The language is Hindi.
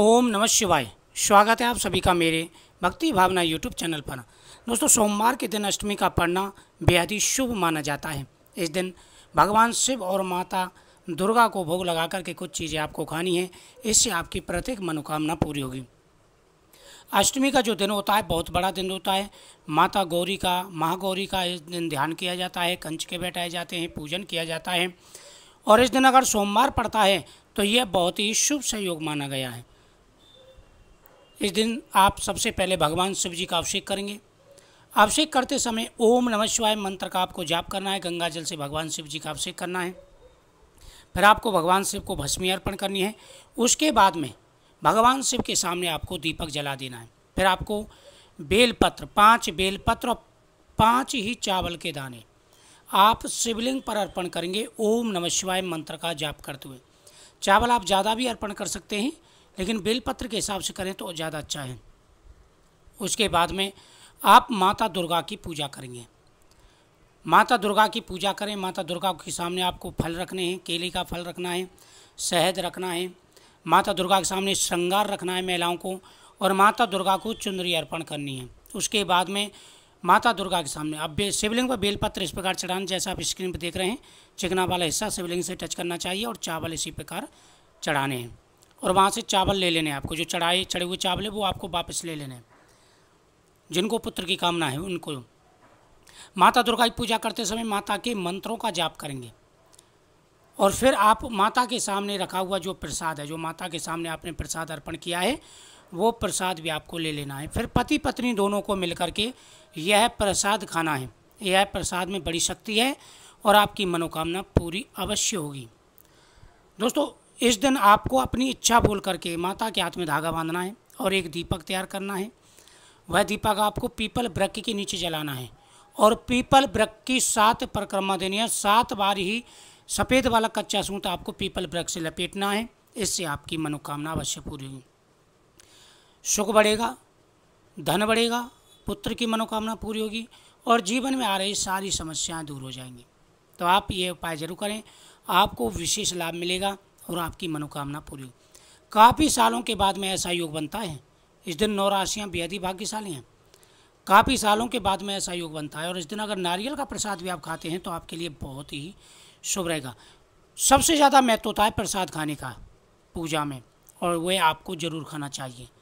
ओम नमः शिवाय स्वागत है आप सभी का मेरे भक्ति भावना यूट्यूब चैनल पर दोस्तों सोमवार के दिन अष्टमी का पढ़ना बेहद ही शुभ माना जाता है इस दिन भगवान शिव और माता दुर्गा को भोग लगा कर के कुछ चीज़ें आपको खानी हैं इससे आपकी प्रत्येक मनोकामना पूरी होगी अष्टमी का जो दिन होता है बहुत बड़ा दिन होता है माता गौरी का महागौरी का इस दिन ध्यान किया जाता है कंच के बैठाए जाते हैं पूजन किया जाता है और इस दिन अगर सोमवार पड़ता है तो यह बहुत ही शुभ सहयोग माना गया है इस दिन आप सबसे पहले भगवान शिव जी का अभिषेक करेंगे अभिषेक करते समय ओम नमः शिवाय मंत्र का आपको जाप करना है गंगा जल से भगवान शिव जी का अभिषेक करना है फिर आपको भगवान शिव को भस्मी अर्पण करनी है उसके बाद में भगवान शिव के सामने आपको दीपक जला देना है फिर आपको बेलपत्र पाँच बेलपत्र और पाँच ही चावल के दाने आप शिवलिंग पर अर्पण करेंगे ओम नमः शिवाय मंत्र का जाप करते हुए चावल आप ज़्यादा भी अर्पण कर सकते हैं लेकिन बेलपत्र के हिसाब से करें तो ज़्यादा अच्छा है उसके बाद में आप माता दुर्गा की पूजा करेंगे माता दुर्गा की पूजा करें माता दुर्गा के सामने आपको फल रखने हैं केले का फल रखना है शहद रखना है माता दुर्गा के सामने श्रृंगार रखना है महिलाओं को और माता दुर्गा को चुंदरी अर्पण करनी है उसके बाद में माता दुर्गा के सामने अब शिवलिंग पर बेलपत्र इस प्रकार चढ़ाना जैसा आप स्क्रीन पर देख रहे हैं चिकना वाला हिस्सा शिवलिंग से टच करना चाहिए और चावल इसी प्रकार चढ़ाने हैं और वहाँ से चावल ले लेने आपको जो चढ़ाए चढ़े हुए चावल है वो आपको वापस ले लेने जिनको पुत्र की कामना है उनको माता दुर्गा की पूजा करते समय माता के मंत्रों का जाप करेंगे और फिर आप माता के सामने रखा हुआ जो प्रसाद है जो माता के सामने आपने प्रसाद अर्पण किया है वो प्रसाद भी आपको ले लेना है फिर पति पत्नी दोनों को मिलकर के यह प्रसाद खाना है यह प्रसाद में बड़ी शक्ति है और आपकी मनोकामना पूरी अवश्य होगी दोस्तों इस दिन आपको अपनी इच्छा बोल करके माता के हाथ में धागा बांधना है और एक दीपक तैयार करना है वह दीपक आपको पीपल वृक्ष के नीचे जलाना है और पीपल वृक्ष की सात परिक्रमा देनी है सात बार ही सफ़ेद वाला कच्चा सूत आपको पीपल वृक्ष से लपेटना है इससे आपकी मनोकामना अवश्य पूरी होगी सुख बढ़ेगा धन बढ़ेगा पुत्र की मनोकामना पूरी होगी और जीवन में आ रही सारी समस्याएं दूर हो जाएंगी तो आप ये उपाय जरूर करें आपको विशेष लाभ मिलेगा और आपकी मनोकामना पूरी हो काफ़ी सालों के बाद में ऐसा योग बनता है इस दिन नौ राशियाँ बेहद ही भाग्यशाली हैं काफ़ी सालों के बाद में ऐसा योग बनता है और इस दिन अगर नारियल का प्रसाद भी आप खाते हैं तो आपके लिए बहुत ही शुभ रहेगा सबसे ज़्यादा महत्व होता है प्रसाद खाने का पूजा में और वह आपको ज़रूर खाना चाहिए